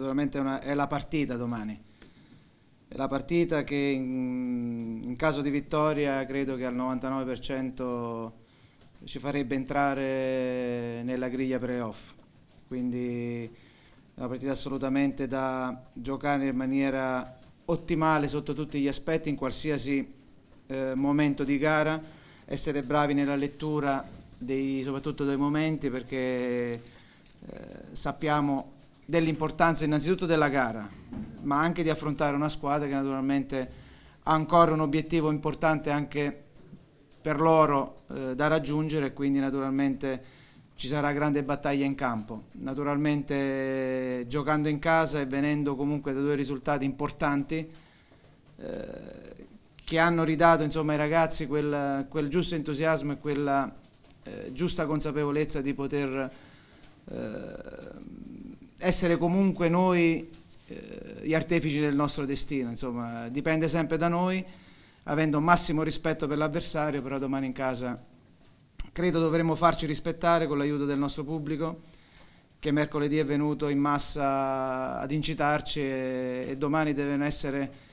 naturalmente è, una, è la partita domani. È la partita che in, in caso di vittoria credo che al 99% ci farebbe entrare nella griglia playoff. Quindi è una partita assolutamente da giocare in maniera ottimale sotto tutti gli aspetti, in qualsiasi eh, momento di gara, essere bravi nella lettura dei, soprattutto dei momenti perché eh, sappiamo dell'importanza innanzitutto della gara, ma anche di affrontare una squadra che naturalmente ha ancora un obiettivo importante anche per loro eh, da raggiungere, quindi naturalmente ci sarà grande battaglia in campo. Naturalmente giocando in casa e venendo comunque da due risultati importanti eh, che hanno ridato insomma, ai ragazzi quel, quel, giusto entusiasmo e quella eh, giusta consapevolezza di poter eh, essere comunque noi eh, gli artefici del nostro destino, insomma, dipende sempre da noi, avendo massimo rispetto per l'avversario, però domani in casa credo dovremo farci rispettare con l'aiuto del nostro pubblico che mercoledì è venuto in massa ad incitarci e, e domani devono essere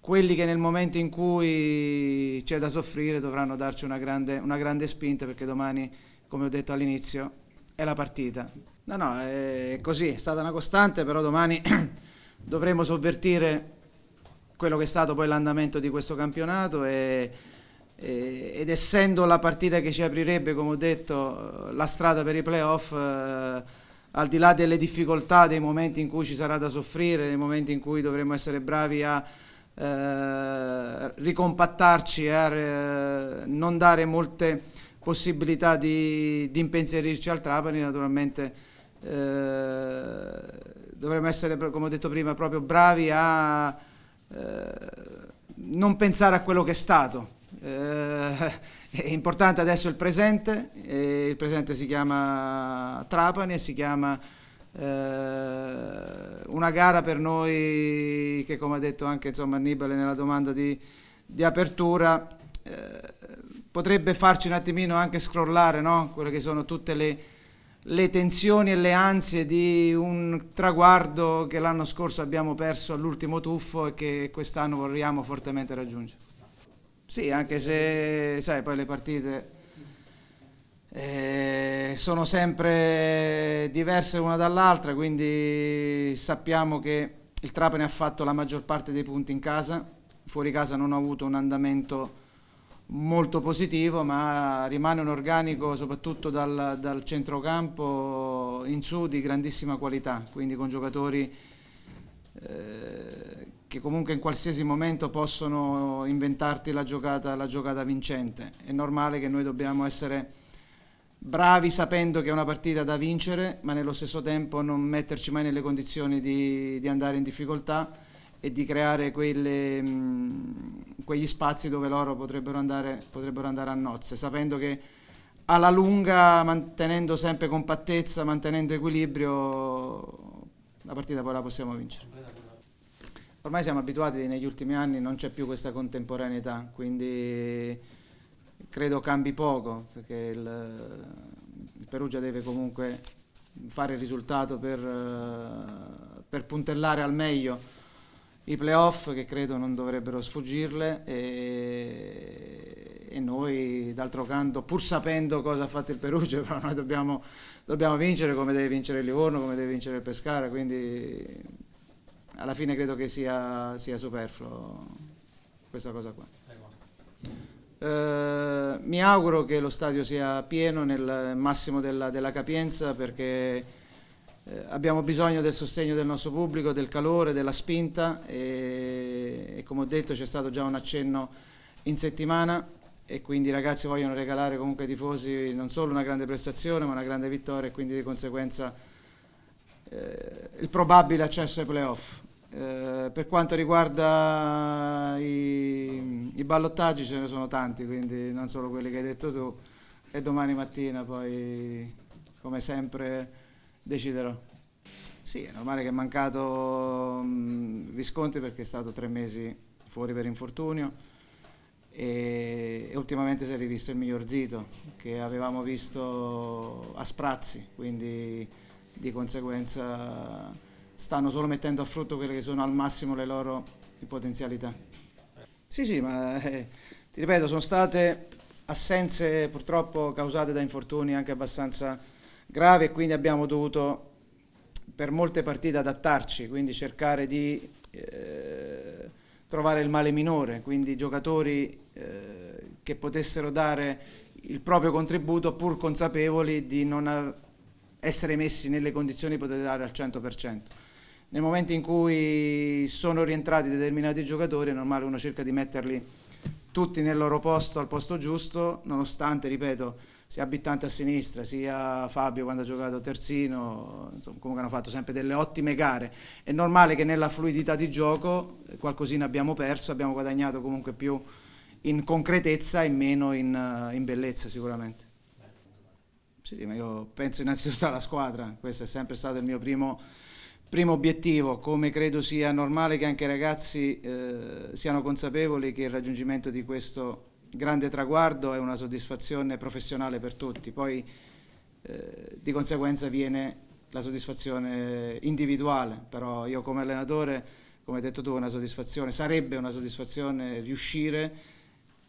quelli che nel momento in cui c'è da soffrire dovranno darci una grande, una grande spinta perché domani, come ho detto all'inizio, è la partita. No, no, è così, è stata una costante, però domani dovremo sovvertire quello che è stato poi l'andamento di questo campionato e, e, ed essendo la partita che ci aprirebbe, come ho detto, la strada per i playoff, eh, al di là delle difficoltà, dei momenti in cui ci sarà da soffrire, dei momenti in cui dovremo essere bravi a eh, ricompattarci, a eh, non dare molte possibilità di, di impensierirci al Trapani, naturalmente eh, dovremmo essere, come ho detto prima, proprio bravi a eh, non pensare a quello che è stato. Eh, è importante adesso il presente, il presente si chiama Trapani e si chiama eh, una gara per noi che come ha detto anche insomma, Annibale nella domanda di, di apertura eh, potrebbe farci un attimino anche scrollare no? quelle che sono tutte le, le tensioni e le ansie di un traguardo che l'anno scorso abbiamo perso all'ultimo tuffo e che quest'anno vorremmo fortemente raggiungere. Sì, anche se sai, poi le partite eh, sono sempre diverse una dall'altra, quindi sappiamo che il Trapani ha fatto la maggior parte dei punti in casa, fuori casa non ha avuto un andamento molto positivo, ma rimane un organico soprattutto dal, dal centrocampo in su di grandissima qualità, quindi con giocatori eh, che comunque in qualsiasi momento possono inventarti la giocata, la giocata vincente. È normale che noi dobbiamo essere bravi sapendo che è una partita da vincere, ma nello stesso tempo non metterci mai nelle condizioni di, di andare in difficoltà e di creare quelle, mh, mm, quegli spazi dove loro potrebbero andare, potrebbero andare a nozze, sapendo che alla lunga, mantenendo sempre compattezza, mantenendo equilibrio, la partita poi la possiamo vincere. Ormai siamo abituati negli ultimi anni, non c'è più questa contemporaneità, quindi credo cambi poco, perché il, il Perugia deve comunque fare il risultato per, eh, per puntellare al meglio i playoff che credo non dovrebbero sfuggirle e, e noi d'altro canto pur sapendo cosa ha fatto il Perugia però noi dobbiamo, dobbiamo vincere come deve vincere il Livorno, come deve vincere il Pescara quindi alla fine credo che sia, sia superfluo questa cosa qua. Eh, mi auguro che lo stadio sia pieno nel massimo della, della capienza perché eh, abbiamo bisogno del sostegno del nostro pubblico, del calore, della spinta e, e come ho detto c'è stato già un accenno in settimana e quindi i ragazzi vogliono regalare comunque ai tifosi non solo una grande prestazione ma una grande vittoria e quindi di conseguenza eh, il probabile accesso ai playoff. Eh, per quanto riguarda i, i, ballottaggi ce ne sono tanti, quindi non solo quelli che hai detto tu e domani mattina poi come sempre deciderò. Sì, è normale che è mancato mh, mm, Visconti perché è stato tre mesi fuori per infortunio e, e, ultimamente si è rivisto il miglior Zito che avevamo visto a sprazzi, quindi di conseguenza stanno solo mettendo a frutto quelle che sono al massimo le loro potenzialità. Sì, sì, ma eh, ti ripeto, sono state assenze purtroppo causate da infortuni anche abbastanza grave e quindi abbiamo dovuto per molte partite adattarci, quindi cercare di eh, trovare il male minore, quindi giocatori eh, che potessero dare il proprio contributo pur consapevoli di non essere messi nelle condizioni di poter dare al 100%. Nel momento in cui sono rientrati determinati giocatori è normale uno cerca di metterli tutti nel loro posto al posto giusto, nonostante, ripeto, sia Abitante a sinistra, sia Fabio quando ha giocato terzino, insomma, comunque hanno fatto sempre delle ottime gare. È normale che nella fluidità di gioco qualcosina abbiamo perso, abbiamo guadagnato comunque più in concretezza e meno in, in bellezza sicuramente. Sì, sì, ma io penso innanzitutto alla squadra, questo è sempre stato il mio primo primo obiettivo, come credo sia normale che anche i ragazzi eh, siano consapevoli che il raggiungimento di questo grande traguardo e una soddisfazione professionale per tutti, poi eh, di conseguenza viene la soddisfazione individuale, però io come allenatore, come hai detto tu, una soddisfazione, sarebbe una soddisfazione riuscire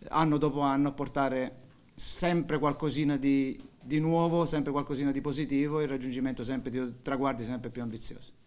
anno dopo anno a portare sempre qualcosina di, di nuovo, sempre qualcosina di positivo e il raggiungimento sempre di traguardi sempre più ambiziosi.